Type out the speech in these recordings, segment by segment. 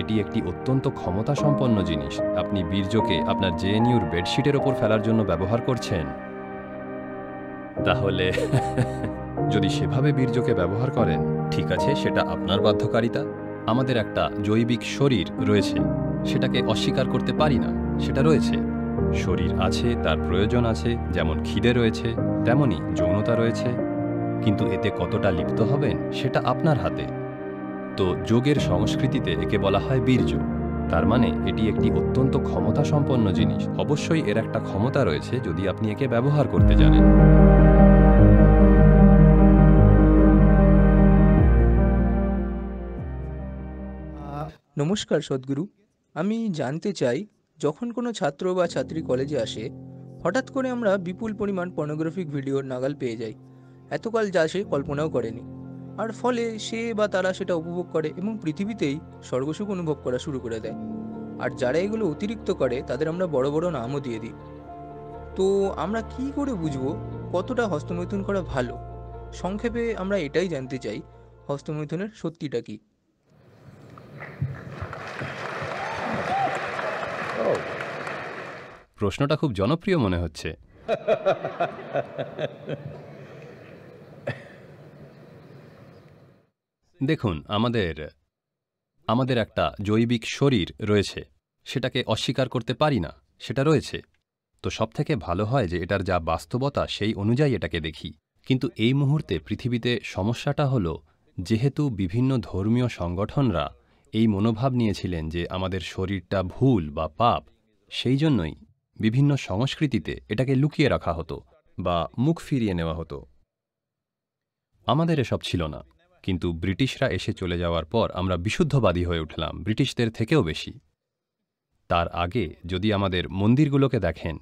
এটি একটি অত্যন্ত ক্ষমতা সম্পন্ন জিনিস আপনি বীর্যকে আপনার জেএনইউর বেডশিটের ওপর ফেলার জন্য ব্যবহার করছেন তাহলে যদি সেভাবে বীর্যকে ব্যবহার করেন ঠিক আছে সেটা আপনার বাধ্যকারিতা আমাদের একটা জৈবিক শরীর রয়েছে সেটাকে অস্বীকার করতে পারি না সেটা রয়েছে শরীর আছে তার প্রয়োজন আছে যেমন খিদে রয়েছে তেমনই যৌনতা রয়েছে কিন্তু এতে কতটা লিপ্ত হবেন সেটা আপনার হাতে তো যোগের সংস্কৃতিতে একে বলা হয় বীর্য তার মানে এটি একটি অত্যন্ত ক্ষমতা সম্পন্ন জিনিস অবশ্যই এর একটা ক্ষমতা রয়েছে যদি আপনি একে ব্যবহার করতে জানেন নমস্কার সদ্গুরু আমি জানতে চাই যখন কোনো ছাত্র বা ছাত্রী কলেজে আসে হঠাৎ করে আমরা বিপুল পরিমাণ পর্নোগ্রাফিক ভিডিওর নাগাল পেয়ে যাই এতকাল যা সে কল্পনাও করেনি আর ফলে সে বা তারা সেটা উপভোগ করে এবং পৃথিবীতেই স্বর্গসুখ অনুভব করা শুরু করে দেয় আর যারা এগুলো অতিরিক্ত করে তাদের আমরা বড় বড় নামও দিয়ে দিই তো আমরা কি করে বুঝবো কতটা হস্তমৈথুন করা ভালো সংক্ষেপে আমরা এটাই জানতে চাই হস্তমৈথুনের সত্যিটা কি প্রশ্নটা খুব জনপ্রিয় মনে হচ্ছে দেখুন আমাদের আমাদের একটা জৈবিক শরীর রয়েছে সেটাকে অস্বীকার করতে পারি না সেটা রয়েছে তো সবথেকে ভালো হয় যে এটার যা বাস্তবতা সেই অনুযায়ী এটাকে দেখি কিন্তু এই মুহূর্তে পৃথিবীতে সমস্যাটা হল যেহেতু বিভিন্ন ধর্মীয় সংগঠনরা এই মনোভাব নিয়েছিলেন যে আমাদের শরীরটা ভুল বা পাপ সেই জন্যই বিভিন্ন সংস্কৃতিতে এটাকে লুকিয়ে রাখা হতো বা মুখ ফিরিয়ে নেওয়া হতো আমাদের এসব ছিল না কিন্তু ব্রিটিশরা এসে চলে যাওয়ার পর আমরা বিশুদ্ধবাদী হয়ে উঠলাম ব্রিটিশদের থেকেও বেশি তার আগে যদি আমাদের মন্দিরগুলোকে দেখেন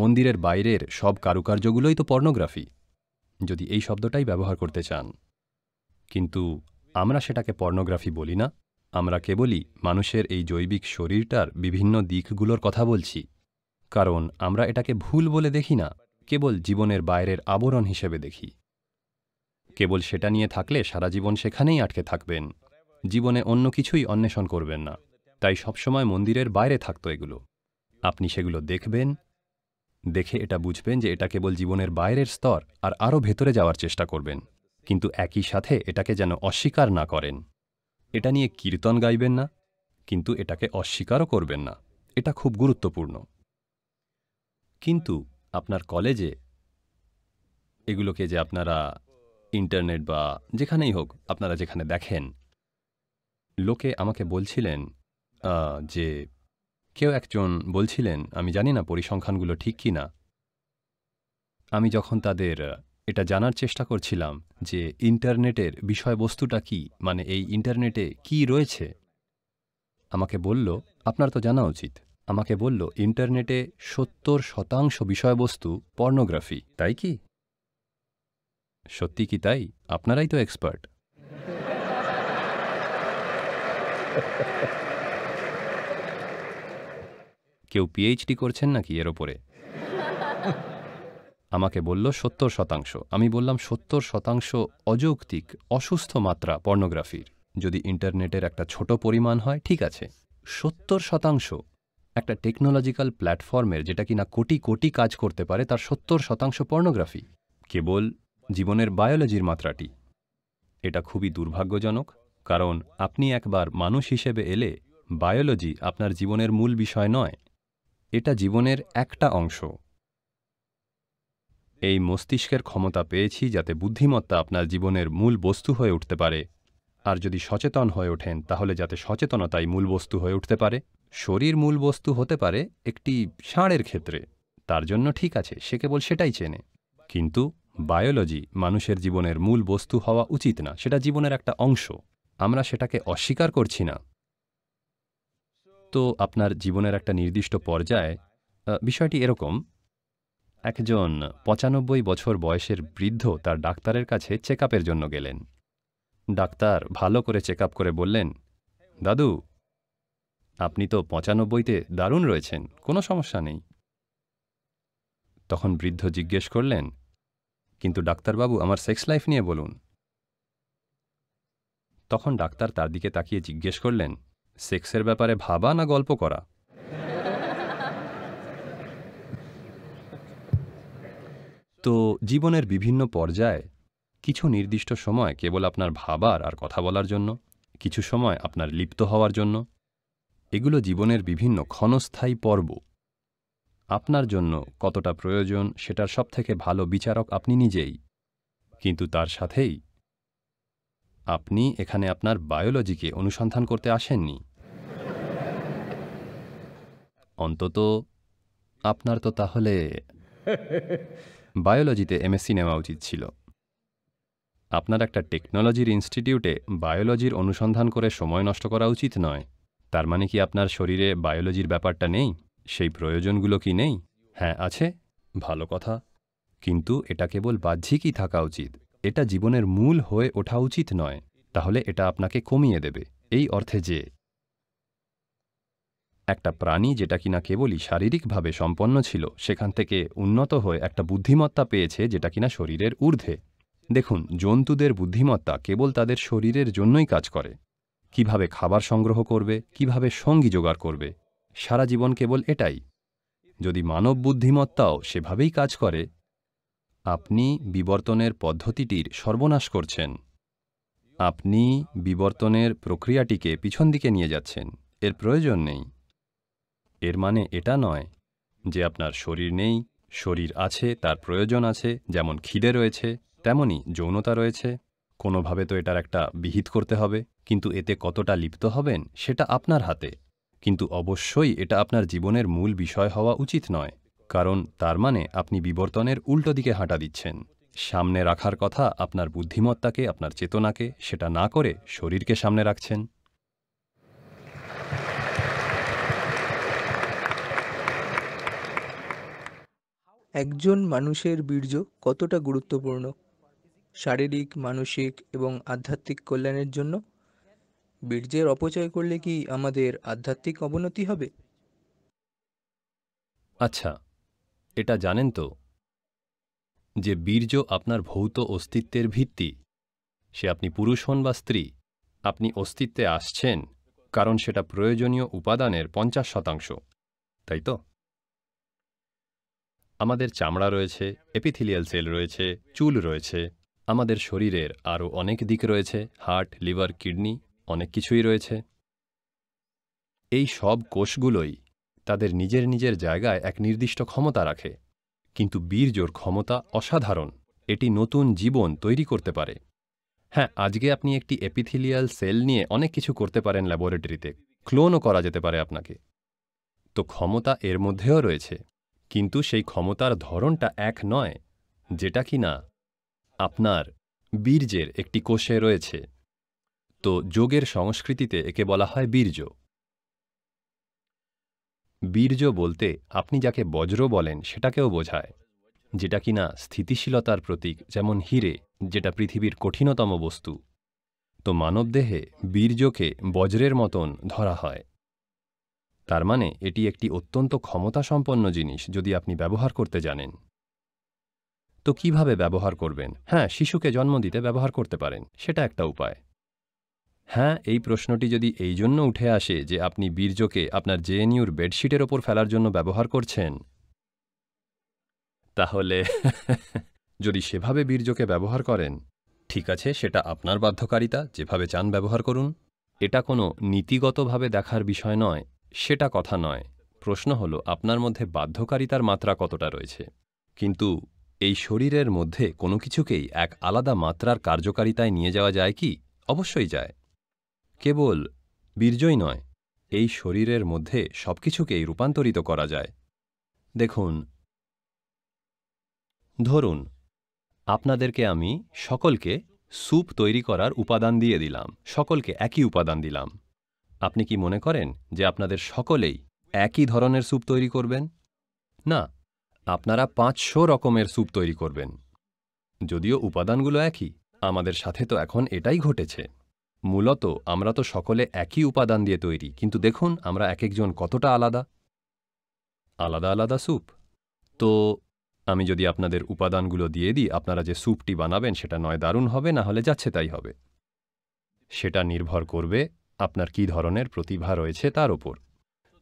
মন্দিরের বাইরের সব কারুকার্যগুলোই তো পর্নোগ্রাফি যদি এই শব্দটাই ব্যবহার করতে চান কিন্তু আমরা সেটাকে পর্নোগ্রাফি বলি না আমরা কেবলই মানুষের এই জৈবিক শরীরটার বিভিন্ন দিকগুলোর কথা বলছি কারণ আমরা এটাকে ভুল বলে দেখি না কেবল জীবনের বাইরের আবরণ হিসেবে দেখি কেবল সেটা নিয়ে থাকলে সারা জীবন সেখানেই আটকে থাকবেন জীবনে অন্য কিছুই অন্বেষণ করবেন না তাই সবসময় মন্দিরের বাইরে থাকতো এগুলো আপনি সেগুলো দেখবেন দেখে এটা বুঝবেন যে এটা কেবল জীবনের বাইরের স্তর আর আরও ভেতরে যাওয়ার চেষ্টা করবেন কিন্তু একই সাথে এটাকে যেন অস্বীকার না করেন এটা নিয়ে কীর্তন গাইবেন না কিন্তু এটাকে অস্বীকারও করবেন না এটা খুব গুরুত্বপূর্ণ কিন্তু আপনার কলেজে এগুলোকে যে আপনারা ইন্টারনেট বা যেখানেই হোক আপনারা যেখানে দেখেন লোকে আমাকে বলছিলেন যে কেউ একজন বলছিলেন আমি জানি না পরিসংখ্যানগুলো ঠিক কি না আমি যখন তাদের এটা জানার চেষ্টা করছিলাম যে ইন্টারনেটের বিষয়বস্তুটা কি মানে এই ইন্টারনেটে কি রয়েছে আমাকে বলল আপনার তো জানা উচিত আমাকে বলল ইন্টারনেটে সত্তর শতাংশ বিষয়বস্তু পর্নোগ্রাফি তাই কি সত্যি কি তাই আপনারাই তো এক্সপার্ট কেউ পিএইচডি করছেন নাকি এর ওপরে আমাকে বলল সত্তর শতাংশ আমি বললাম সত্তর শতাংশ অযৌক্তিক অসুস্থ মাত্রা পর্নোগ্রাফির যদি ইন্টারনেটের একটা ছোট পরিমাণ হয় ঠিক আছে সত্তর শতাংশ একটা টেকনোলজিক্যাল প্ল্যাটফর্মের যেটা কিনা কোটি কোটি কাজ করতে পারে তার সত্তর শতাংশ পর্নোগ্রাফি কেবল জীবনের বায়োলজির মাত্রাটি এটা খুবই দুর্ভাগ্যজনক কারণ আপনি একবার মানুষ হিসেবে এলে বায়োলজি আপনার জীবনের মূল বিষয় নয় এটা জীবনের একটা অংশ এই মস্তিষ্কের ক্ষমতা পেয়েছি যাতে বুদ্ধিমত্তা আপনার জীবনের মূল বস্তু হয়ে উঠতে পারে আর যদি সচেতন হয়ে ওঠেন তাহলে যাতে সচেতনতাই মূল বস্তু হয়ে উঠতে পারে শরীর মূল বস্তু হতে পারে একটি ষাঁড়ের ক্ষেত্রে তার জন্য ঠিক আছে সে কেবল সেটাই চেনে কিন্তু বায়োলজি মানুষের জীবনের মূল বস্তু হওয়া উচিত না সেটা জীবনের একটা অংশ আমরা সেটাকে অস্বীকার করছি না তো আপনার জীবনের একটা নির্দিষ্ট পর্যায়ে বিষয়টি এরকম একজন পঁচানব্বই বছর বয়সের বৃদ্ধ তার ডাক্তারের কাছে চেক জন্য গেলেন ডাক্তার ভালো করে চেক করে বললেন দাদু আপনি তো পঁচানব্বইতে দারুণ রয়েছেন কোনো সমস্যা নেই তখন বৃদ্ধ জিজ্ঞেস করলেন কিন্তু ডাক্তারবাবু আমার সেক্স লাইফ নিয়ে বলুন তখন ডাক্তার তার দিকে তাকিয়ে জিজ্ঞেস করলেন সেক্সের ব্যাপারে ভাবা না গল্প করা তো জীবনের বিভিন্ন পর্যায়ে কিছু নির্দিষ্ট সময় কেবল আপনার ভাবার আর কথা বলার জন্য কিছু সময় আপনার লিপ্ত হওয়ার জন্য এগুলো জীবনের বিভিন্ন ক্ষণস্থায়ী পর্ব আপনার জন্য কতটা প্রয়োজন সেটার সবথেকে ভালো বিচারক আপনি নিজেই কিন্তু তার সাথেই আপনি এখানে আপনার বায়োলজিকে অনুসন্ধান করতে আসেননি অন্তত আপনার তো তাহলে বায়োলজিতে এমএসসি নেওয়া উচিত ছিল আপনার একটা টেকনোলজির ইনস্টিটিউটে বায়োলজির অনুসন্ধান করে সময় নষ্ট করা উচিত নয় তার মানে কি আপনার শরীরে বায়োলজির ব্যাপারটা নেই সেই প্রয়োজনগুলো কি নেই হ্যাঁ আছে ভালো কথা কিন্তু এটা কেবল বাহ্যিকই থাকা উচিত এটা জীবনের মূল হয়ে ওঠা উচিত নয় তাহলে এটা আপনাকে কমিয়ে দেবে এই অর্থে যে একটা প্রাণী যেটা কিনা কেবলই শারীরিকভাবে সম্পন্ন ছিল সেখান থেকে উন্নত হয়ে একটা বুদ্ধিমত্তা পেয়েছে যেটা কিনা শরীরের ঊর্ধ্বে দেখুন জন্তুদের বুদ্ধিমত্তা কেবল তাদের শরীরের জন্যই কাজ করে কিভাবে খাবার সংগ্রহ করবে কিভাবে সঙ্গী জোগাড় করবে সারা জীবন কেবল এটাই যদি মানব বুদ্ধিমত্তাও সেভাবেই কাজ করে আপনি বিবর্তনের পদ্ধতিটির সর্বনাশ করছেন আপনি বিবর্তনের প্রক্রিয়াটিকে পিছন দিকে নিয়ে যাচ্ছেন এর প্রয়োজন নেই এর মানে এটা নয় যে আপনার শরীর নেই শরীর আছে তার প্রয়োজন আছে যেমন খিদে রয়েছে তেমনি যৌনতা রয়েছে কোনোভাবে তো এটার একটা বিহিত করতে হবে কিন্তু এতে কতটা লিপ্ত হবেন সেটা আপনার হাতে কিন্তু অবশ্যই এটা আপনার জীবনের মূল বিষয় হওয়া উচিত নয় কারণ তার মানে আপনি বিবর্তনের উল্টো দিকে হাঁটা দিচ্ছেন সামনে রাখার কথা আপনার বুদ্ধিমত্তাকে আপনার চেতনাকে সেটা না করে শরীরকে সামনে রাখছেন একজন মানুষের বীর্য কতটা গুরুত্বপূর্ণ শারীরিক মানসিক এবং আধ্যাত্মিক কল্যাণের জন্য বীর্যের অপচয় করলে কি আমাদের আধ্যাত্মিক অবনতি হবে আচ্ছা এটা জানেন তো যে বীর্য আপনার ভৌত অস্তিত্বের ভিত্তি সে আপনি পুরুষ হন বা স্ত্রী আপনি অস্তিত্বে আসছেন কারণ সেটা প্রয়োজনীয় উপাদানের পঞ্চাশ শতাংশ তাই তো আমাদের চামড়া রয়েছে এপিথিলিয়াল সেল রয়েছে চুল রয়েছে আমাদের শরীরের আরও অনেক দিক রয়েছে হার্ট লিভার কিডনি অনেক কিছুই রয়েছে এই সব কোষগুলোই তাদের নিজের নিজের জায়গায় এক নির্দিষ্ট ক্ষমতা রাখে কিন্তু বীর্যর ক্ষমতা অসাধারণ এটি নতুন জীবন তৈরি করতে পারে হ্যাঁ আজকে আপনি একটি এপিথিলিয়াল সেল নিয়ে অনেক কিছু করতে পারেন ল্যাবরেটরিতে ক্লোনও করা যেতে পারে আপনাকে তো ক্ষমতা এর মধ্যেও রয়েছে কিন্তু সেই ক্ষমতার ধরনটা এক নয় যেটা কি না আপনার বীর্যের একটি কোষে রয়েছে তো যোগের সংস্কৃতিতে একে বলা হয় বীর্য বীর্য বলতে আপনি যাকে বজ্র বলেন সেটাকেও বোঝায় যেটা কিনা স্থিতিশীলতার প্রতীক যেমন হীরে যেটা পৃথিবীর কঠিনতম বস্তু তো মানবদেহে বীর্যকে বজ্রের মতন ধরা হয় তার মানে এটি একটি অত্যন্ত ক্ষমতাসম্পন্ন জিনিস যদি আপনি ব্যবহার করতে জানেন তো কিভাবে ব্যবহার করবেন হ্যাঁ শিশুকে জন্ম দিতে ব্যবহার করতে পারেন সেটা একটা উপায় হ্যাঁ এই প্রশ্নটি যদি এই জন্য উঠে আসে যে আপনি বীর্যকে আপনার জেএনইউর বেডশিটের ওপর ফেলার জন্য ব্যবহার করছেন তাহলে যদি সেভাবে বীর্যকে ব্যবহার করেন ঠিক আছে সেটা আপনার বাধ্যকারিতা যেভাবে চান ব্যবহার করুন এটা কোনো নীতিগতভাবে দেখার বিষয় নয় সেটা কথা নয় প্রশ্ন হলো আপনার মধ্যে বাধ্যকারিতার মাত্রা কতটা রয়েছে কিন্তু এই শরীরের মধ্যে কোনো কিছুকেই এক আলাদা মাত্রার কার্যকারিতায় নিয়ে যাওয়া যায় কি অবশ্যই যায় কেবল বীর্যই নয় এই শরীরের মধ্যে সবকিছুকেই রূপান্তরিত করা যায় দেখুন ধরুন আপনাদেরকে আমি সকলকে স্যুপ তৈরি করার উপাদান দিয়ে দিলাম সকলকে একই উপাদান দিলাম আপনি কি মনে করেন যে আপনাদের সকলেই একই ধরনের স্যুপ তৈরি করবেন না আপনারা পাঁচশো রকমের স্যুপ তৈরি করবেন যদিও উপাদানগুলো একই আমাদের সাথে তো এখন এটাই ঘটেছে মূলত আমরা তো সকলে একই উপাদান দিয়ে তৈরি কিন্তু দেখুন আমরা এক একজন কতটা আলাদা আলাদা আলাদা স্যুপ তো আমি যদি আপনাদের উপাদানগুলো দিয়ে দিই আপনারা যে স্যুপটি বানাবেন সেটা নয় দারুণ হবে না হলে যাচ্ছে তাই হবে সেটা নির্ভর করবে আপনার কি ধরনের প্রতিভা রয়েছে তার ওপর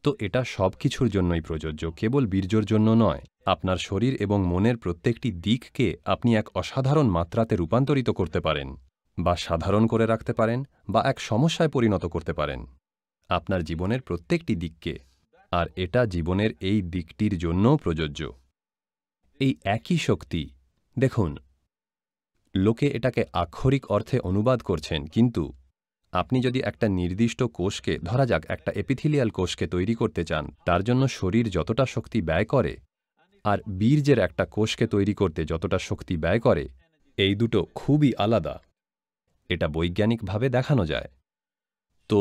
তো এটা সব কিছুর জন্যই প্রযোজ্য কেবল বীর্যর জন্য নয় আপনার শরীর এবং মনের প্রত্যেকটি দিককে আপনি এক অসাধারণ মাত্রাতে রূপান্তরিত করতে পারেন বা সাধারণ করে রাখতে পারেন বা এক সমস্যায় পরিণত করতে পারেন আপনার জীবনের প্রত্যেকটি দিককে আর এটা জীবনের এই দিকটির জন্য প্রযোজ্য এই একই শক্তি দেখুন লোকে এটাকে আক্ষরিক অর্থে অনুবাদ করছেন কিন্তু আপনি যদি একটা নির্দিষ্ট কোষকে ধরা যাক একটা এপিথিলিয়াল কোষকে তৈরি করতে চান তার জন্য শরীর যতটা শক্তি ব্যয় করে আর বীর্যের একটা কোষকে তৈরি করতে যতটা শক্তি ব্যয় করে এই দুটো খুবই আলাদা এটা বৈজ্ঞানিকভাবে দেখানো যায় তো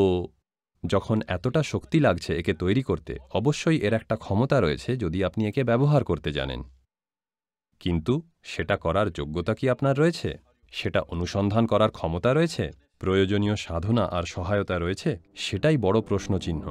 যখন এতটা শক্তি লাগছে একে তৈরি করতে অবশ্যই এর একটা ক্ষমতা রয়েছে যদি আপনি একে ব্যবহার করতে জানেন কিন্তু সেটা করার যোগ্যতা কি আপনার রয়েছে সেটা অনুসন্ধান করার ক্ষমতা রয়েছে প্রয়োজনীয় সাধনা আর সহায়তা রয়েছে সেটাই বড় প্রশ্নচিহ্ন